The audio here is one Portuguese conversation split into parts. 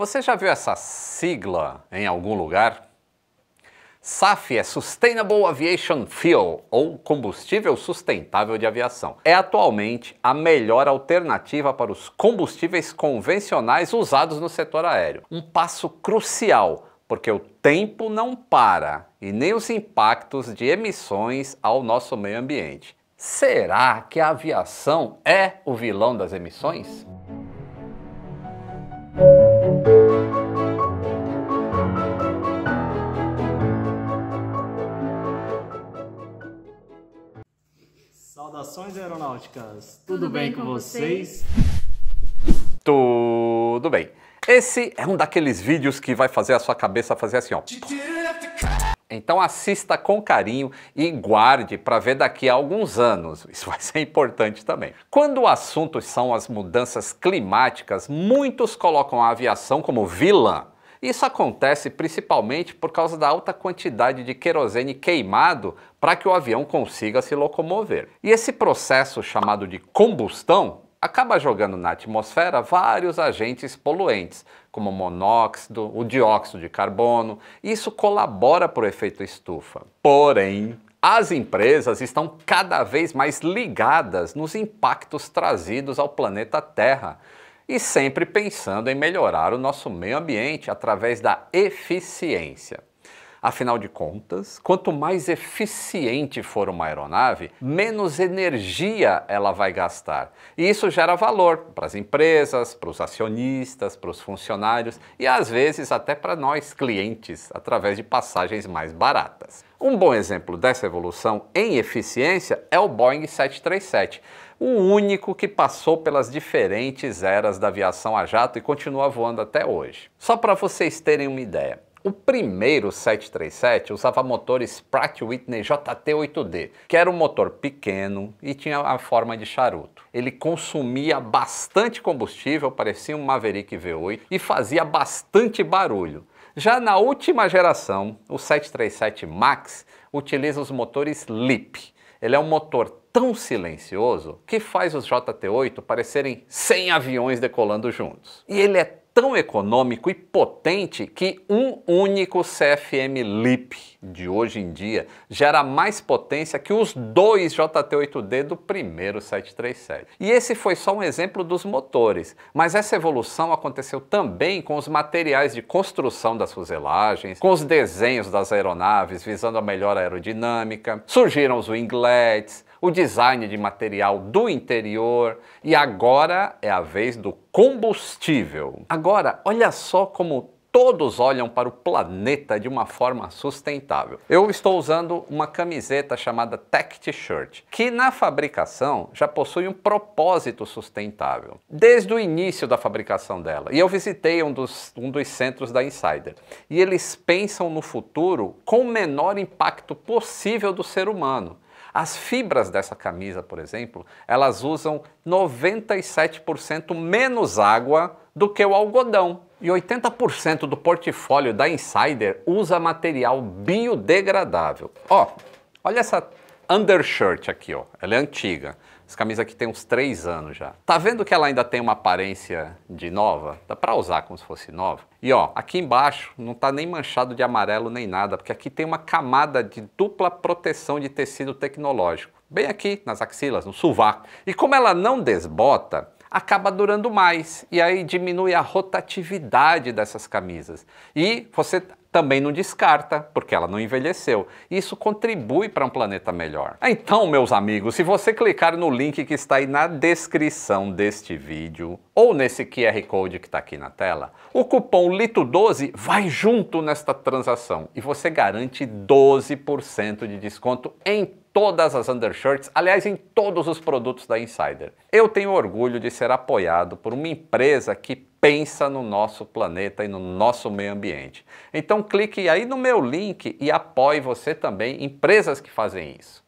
Você já viu essa sigla em algum lugar? SAF é Sustainable Aviation Fuel, ou combustível sustentável de aviação. É atualmente a melhor alternativa para os combustíveis convencionais usados no setor aéreo. Um passo crucial, porque o tempo não para e nem os impactos de emissões ao nosso meio ambiente. Será que a aviação é o vilão das emissões? náuticas, tudo, tudo bem, bem, com vocês? vocês? Tudo bem. Esse é um daqueles vídeos que vai fazer a sua cabeça fazer assim, ó. Então assista com carinho e guarde para ver daqui a alguns anos. Isso vai ser importante também. Quando o assunto são as mudanças climáticas, muitos colocam a aviação como vilã. Isso acontece principalmente por causa da alta quantidade de querosene queimado para que o avião consiga se locomover. E esse processo chamado de combustão acaba jogando na atmosfera vários agentes poluentes, como monóxido, o dióxido de carbono, e isso colabora para o efeito estufa. Porém, as empresas estão cada vez mais ligadas nos impactos trazidos ao planeta Terra e sempre pensando em melhorar o nosso meio ambiente através da eficiência. Afinal de contas, quanto mais eficiente for uma aeronave, menos energia ela vai gastar. E isso gera valor para as empresas, para os acionistas, para os funcionários e às vezes até para nós clientes, através de passagens mais baratas. Um bom exemplo dessa evolução em eficiência é o Boeing 737 o único que passou pelas diferentes eras da aviação a jato e continua voando até hoje. Só para vocês terem uma ideia, o primeiro 737 usava motores Pratt Whitney JT-8D, que era um motor pequeno e tinha a forma de charuto. Ele consumia bastante combustível, parecia um Maverick V8, e fazia bastante barulho. Já na última geração, o 737 MAX utiliza os motores LEAP. Ele é um motor tão silencioso que faz os JT-8 parecerem 100 aviões decolando juntos. E ele é tão econômico e potente que um único CFM LEAP de hoje em dia gera mais potência que os dois JT8D do primeiro 737. E esse foi só um exemplo dos motores, mas essa evolução aconteceu também com os materiais de construção das fuselagens, com os desenhos das aeronaves visando a melhor aerodinâmica, surgiram os winglets, o design de material do interior e agora é a vez do combustível. Agora, olha só como todos olham para o planeta de uma forma sustentável. Eu estou usando uma camiseta chamada Tech T-shirt, que na fabricação já possui um propósito sustentável, desde o início da fabricação dela. E eu visitei um dos, um dos centros da Insider. E eles pensam no futuro com o menor impacto possível do ser humano as fibras dessa camisa, por exemplo, elas usam 97% menos água do que o algodão. E 80% do portfólio da Insider usa material biodegradável. Ó, oh, olha essa undershirt aqui, ó. Ela é antiga. Essa camisa aqui tem uns três anos já. Tá vendo que ela ainda tem uma aparência de nova? Dá pra usar como se fosse nova. E ó, aqui embaixo não tá nem manchado de amarelo nem nada, porque aqui tem uma camada de dupla proteção de tecido tecnológico. Bem aqui, nas axilas, no sovaco. E como ela não desbota, acaba durando mais e aí diminui a rotatividade dessas camisas. E você também não descarta, porque ela não envelheceu. Isso contribui para um planeta melhor. Então, meus amigos, se você clicar no link que está aí na descrição deste vídeo, ou nesse QR Code que está aqui na tela, o cupom LITO12 vai junto nesta transação e você garante 12% de desconto em todas as undershirts, aliás, em todos os produtos da Insider. Eu tenho orgulho de ser apoiado por uma empresa que pensa no nosso planeta e no nosso meio ambiente. Então clique aí no meu link e apoie você também empresas que fazem isso.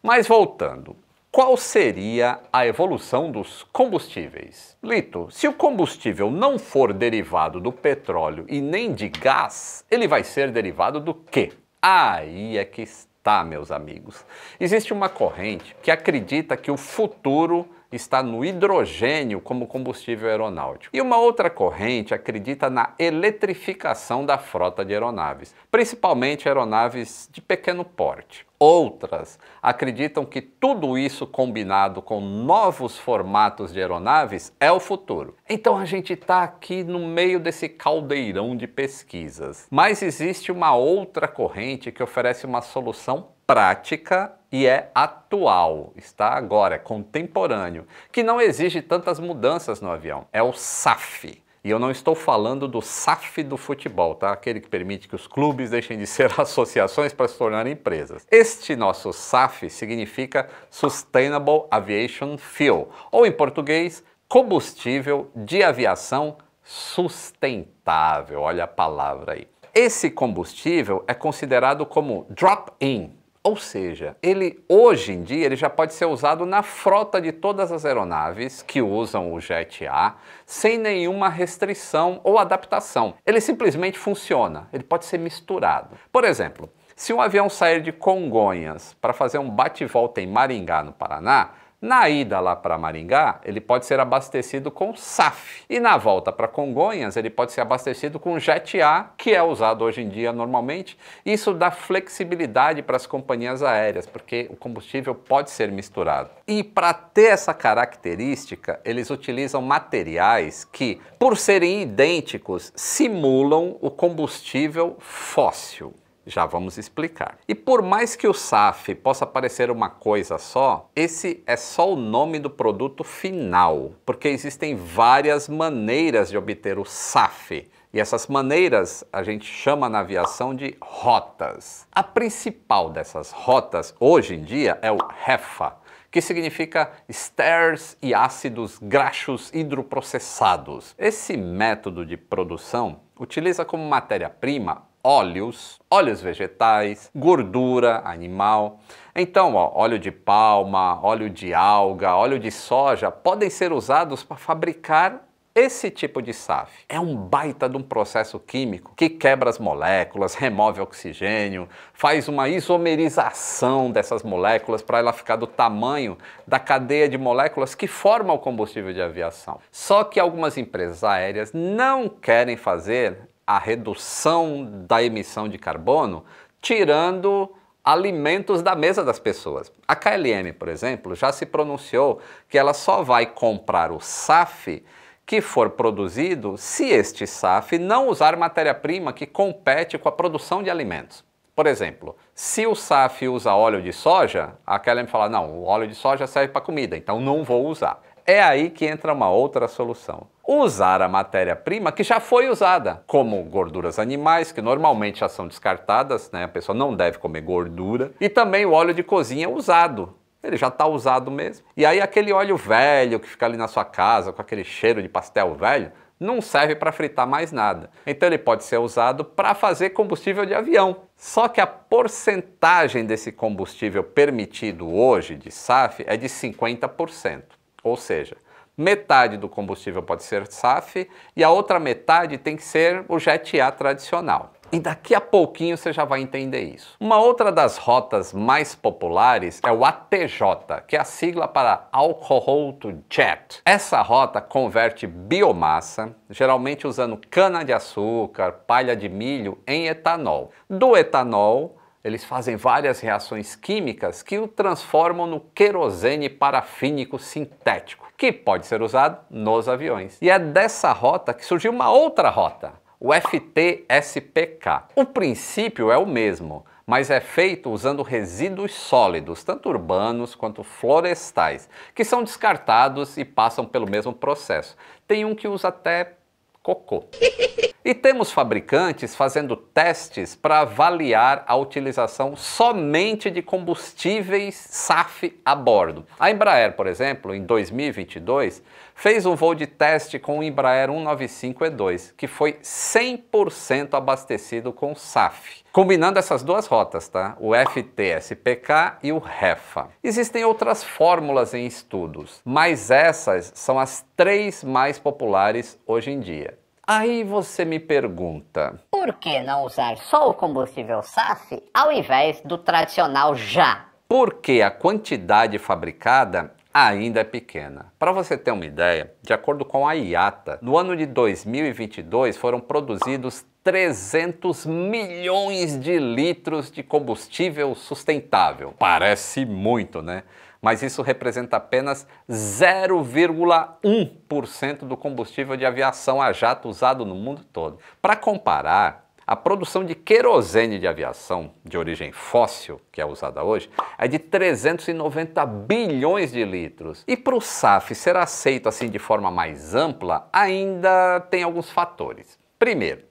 Mas voltando, qual seria a evolução dos combustíveis? Lito, se o combustível não for derivado do petróleo e nem de gás, ele vai ser derivado do quê? Aí é que está Tá, meus amigos. Existe uma corrente que acredita que o futuro está no hidrogênio como combustível aeronáutico. E uma outra corrente acredita na eletrificação da frota de aeronaves, principalmente aeronaves de pequeno porte. Outras acreditam que tudo isso combinado com novos formatos de aeronaves é o futuro. Então a gente está aqui no meio desse caldeirão de pesquisas. Mas existe uma outra corrente que oferece uma solução prática e é atual, está agora, é contemporâneo, que não exige tantas mudanças no avião. É o SAF. E eu não estou falando do SAF do futebol, tá? Aquele que permite que os clubes deixem de ser associações para se tornarem empresas. Este nosso SAF significa Sustainable Aviation Fuel, ou em português, combustível de aviação sustentável. Olha a palavra aí. Esse combustível é considerado como drop-in, ou seja, ele hoje em dia ele já pode ser usado na frota de todas as aeronaves que usam o Jet A, sem nenhuma restrição ou adaptação. Ele simplesmente funciona, ele pode ser misturado. Por exemplo, se um avião sair de Congonhas para fazer um bate-volta em Maringá, no Paraná, na ida lá para Maringá, ele pode ser abastecido com SAF. E na volta para Congonhas, ele pode ser abastecido com Jet A, que é usado hoje em dia normalmente. Isso dá flexibilidade para as companhias aéreas, porque o combustível pode ser misturado. E para ter essa característica, eles utilizam materiais que, por serem idênticos, simulam o combustível fóssil. Já vamos explicar. E por mais que o SAF possa parecer uma coisa só, esse é só o nome do produto final, porque existem várias maneiras de obter o SAF. E essas maneiras a gente chama na aviação de rotas. A principal dessas rotas hoje em dia é o REFA, que significa esters e ácidos graxos hidroprocessados. Esse método de produção utiliza como matéria-prima óleos, óleos vegetais, gordura animal. Então, ó, óleo de palma, óleo de alga, óleo de soja podem ser usados para fabricar esse tipo de SAF é um baita de um processo químico que quebra as moléculas, remove oxigênio, faz uma isomerização dessas moléculas para ela ficar do tamanho da cadeia de moléculas que forma o combustível de aviação. Só que algumas empresas aéreas não querem fazer a redução da emissão de carbono tirando alimentos da mesa das pessoas. A KLM, por exemplo, já se pronunciou que ela só vai comprar o SAF que for produzido se este SAF não usar matéria-prima que compete com a produção de alimentos. Por exemplo, se o SAF usa óleo de soja, a KLM fala: não, o óleo de soja serve para comida, então não vou usar. É aí que entra uma outra solução. Usar a matéria-prima que já foi usada, como gorduras animais, que normalmente já são descartadas, né? a pessoa não deve comer gordura, e também o óleo de cozinha usado, ele já está usado mesmo. E aí aquele óleo velho que fica ali na sua casa, com aquele cheiro de pastel velho, não serve para fritar mais nada. Então ele pode ser usado para fazer combustível de avião. Só que a porcentagem desse combustível permitido hoje de SAF é de 50%. Ou seja, metade do combustível pode ser SAF e a outra metade tem que ser o Jet A tradicional. E daqui a pouquinho você já vai entender isso. Uma outra das rotas mais populares é o ATJ, que é a sigla para Alcohol to Jet. Essa rota converte biomassa, geralmente usando cana de açúcar, palha de milho, em etanol. Do etanol, eles fazem várias reações químicas que o transformam no querosene parafínico sintético, que pode ser usado nos aviões. E é dessa rota que surgiu uma outra rota, o FTSPK. O princípio é o mesmo, mas é feito usando resíduos sólidos, tanto urbanos quanto florestais, que são descartados e passam pelo mesmo processo. Tem um que usa até cocô. E temos fabricantes fazendo testes para avaliar a utilização somente de combustíveis SAF a bordo. A Embraer, por exemplo, em 2022, fez um voo de teste com o Embraer 195E2, que foi 100% abastecido com SAF. Combinando essas duas rotas, tá? O FTSPK e o REFA. Existem outras fórmulas em estudos, mas essas são as três mais populares hoje em dia. Aí você me pergunta: por que não usar só o combustível SAF ao invés do tradicional já? Porque a quantidade fabricada ainda é pequena. Para você ter uma ideia, de acordo com a IATA, no ano de 2022 foram produzidos 300 milhões de litros de combustível sustentável. Parece muito, né? Mas isso representa apenas 0,1% do combustível de aviação a jato usado no mundo todo. Para comparar, a produção de querosene de aviação de origem fóssil, que é usada hoje, é de 390 bilhões de litros. E para o SAF ser aceito assim de forma mais ampla, ainda tem alguns fatores. Primeiro,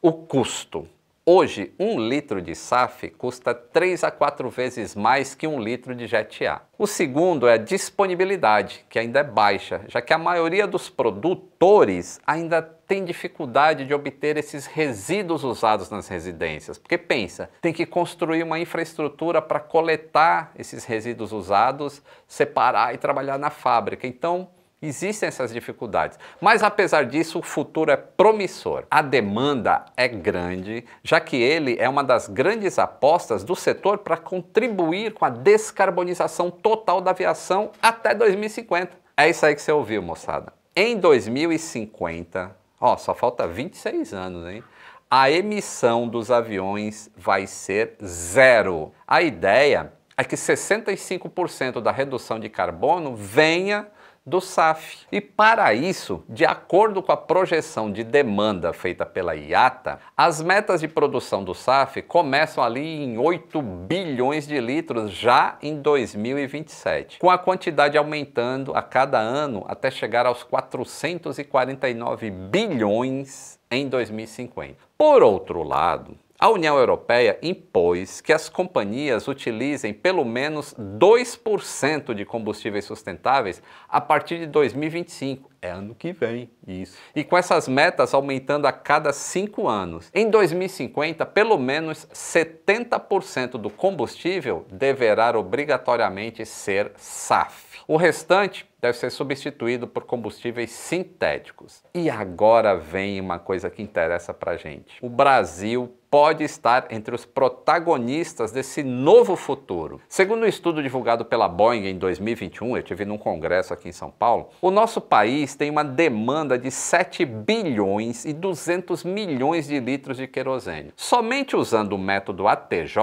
o custo. Hoje, um litro de SAF custa 3 a 4 vezes mais que um litro de Jet A. O segundo é a disponibilidade, que ainda é baixa, já que a maioria dos produtores ainda tem dificuldade de obter esses resíduos usados nas residências. Porque pensa, tem que construir uma infraestrutura para coletar esses resíduos usados, separar e trabalhar na fábrica. Então, Existem essas dificuldades, mas apesar disso, o futuro é promissor. A demanda é grande, já que ele é uma das grandes apostas do setor para contribuir com a descarbonização total da aviação até 2050. É isso aí que você ouviu, moçada. Em 2050, ó, só falta 26 anos, hein? A emissão dos aviões vai ser zero. A ideia é que 65% da redução de carbono venha do SAF. E para isso, de acordo com a projeção de demanda feita pela IATA, as metas de produção do SAF começam ali em 8 bilhões de litros já em 2027, com a quantidade aumentando a cada ano até chegar aos 449 bilhões em 2050. Por outro lado, a União Europeia impôs que as companhias utilizem pelo menos 2% de combustíveis sustentáveis a partir de 2025. É ano que vem, isso. E com essas metas aumentando a cada cinco anos. Em 2050, pelo menos 70% do combustível deverá obrigatoriamente ser SAF. O restante deve ser substituído por combustíveis sintéticos. E agora vem uma coisa que interessa para gente. O Brasil pode estar entre os protagonistas desse novo futuro. Segundo um estudo divulgado pela Boeing em 2021, eu tive num congresso aqui em São Paulo, o nosso país tem uma demanda de 7 bilhões e 200 milhões de litros de querosene. Somente usando o método ATJ,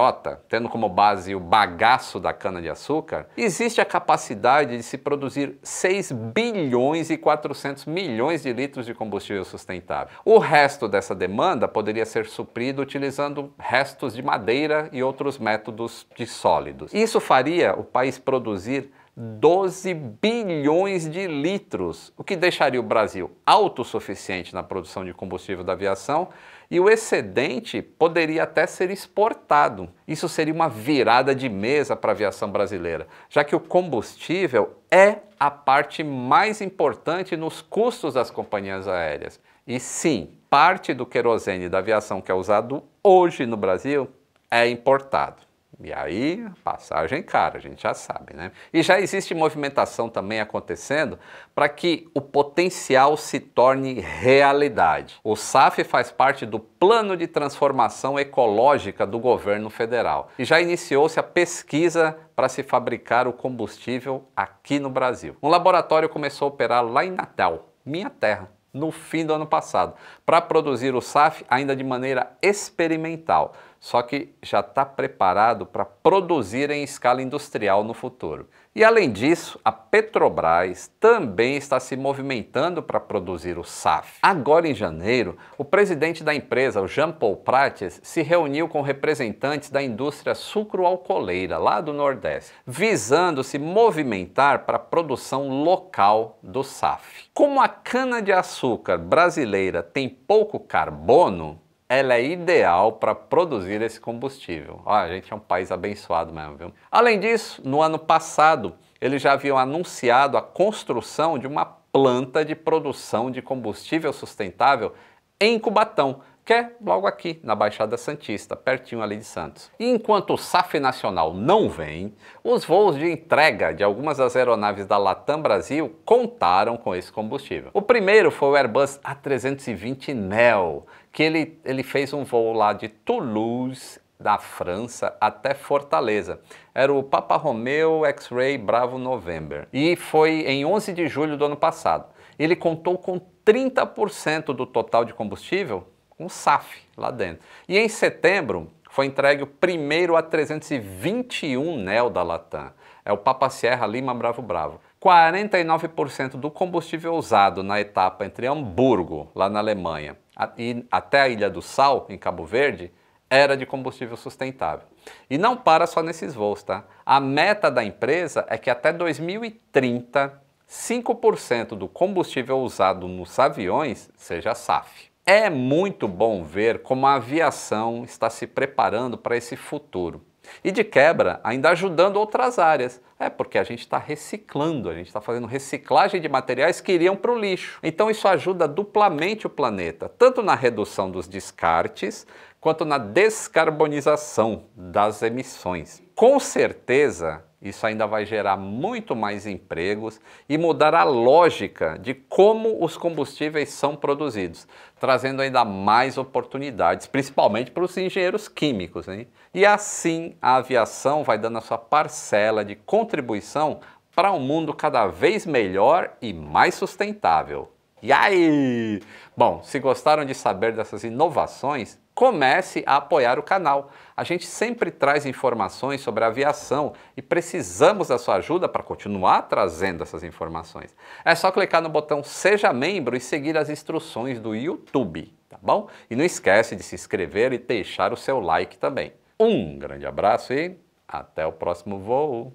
tendo como base o bagaço da cana de açúcar, existe a capacidade de se produzir 6 bilhões e 400 milhões de litros de combustível sustentável. O resto dessa demanda poderia ser suprido utilizando restos de madeira e outros métodos de sólidos. Isso faria o país produzir 12 bilhões de litros, o que deixaria o Brasil autossuficiente na produção de combustível da aviação e o excedente poderia até ser exportado. Isso seria uma virada de mesa para a aviação brasileira, já que o combustível é a parte mais importante nos custos das companhias aéreas. E sim, parte do querosene da aviação que é usado hoje no Brasil é importado. E aí, passagem cara, a gente já sabe, né? E já existe movimentação também acontecendo para que o potencial se torne realidade. O SAF faz parte do Plano de Transformação Ecológica do governo federal e já iniciou-se a pesquisa para se fabricar o combustível aqui no Brasil. Um laboratório começou a operar lá em Natal, minha terra, no fim do ano passado, para produzir o SAF ainda de maneira experimental só que já está preparado para produzir em escala industrial no futuro. E além disso, a Petrobras também está se movimentando para produzir o SAF. Agora em janeiro, o presidente da empresa, o Jean Paul Prates, se reuniu com representantes da indústria sucroalcooleira lá do Nordeste, visando se movimentar para a produção local do SAF. Como a cana de açúcar brasileira tem pouco carbono, ela é ideal para produzir esse combustível. a gente é um país abençoado mesmo, viu? Além disso, no ano passado, eles já haviam anunciado a construção de uma planta de produção de combustível sustentável em Cubatão, que é logo aqui na Baixada Santista, pertinho ali de Santos. E enquanto o SAF Nacional não vem, os voos de entrega de algumas das aeronaves da Latam Brasil contaram com esse combustível. O primeiro foi o Airbus A320 Neo, que ele, ele fez um voo lá de Toulouse, da França até Fortaleza. Era o Papa Romeo X-Ray Bravo November. E foi em 11 de julho do ano passado. Ele contou com 30% do total de combustível um SAF lá dentro. E em setembro foi entregue o primeiro A321 NEL da Latam. É o Papa Sierra Lima Bravo Bravo. 49% do combustível usado na etapa entre Hamburgo, lá na Alemanha, e até a Ilha do Sal, em Cabo Verde, era de combustível sustentável. E não para só nesses voos, tá? A meta da empresa é que até 2030, 5% do combustível usado nos aviões seja SAF. É muito bom ver como a aviação está se preparando para esse futuro. E de quebra, ainda ajudando outras áreas. É porque a gente está reciclando, a gente está fazendo reciclagem de materiais que iriam para o lixo. Então isso ajuda duplamente o planeta, tanto na redução dos descartes, quanto na descarbonização das emissões. Com certeza, isso ainda vai gerar muito mais empregos e mudar a lógica de como os combustíveis são produzidos, trazendo ainda mais oportunidades, principalmente para os engenheiros químicos. Hein? E assim a aviação vai dando a sua parcela de contribuição para um mundo cada vez melhor e mais sustentável. E aí? Bom, se gostaram de saber dessas inovações, comece a apoiar o canal. A gente sempre traz informações sobre aviação e precisamos da sua ajuda para continuar trazendo essas informações. É só clicar no botão Seja Membro e seguir as instruções do YouTube, tá bom? E não esquece de se inscrever e deixar o seu like também. Um grande abraço e até o próximo voo!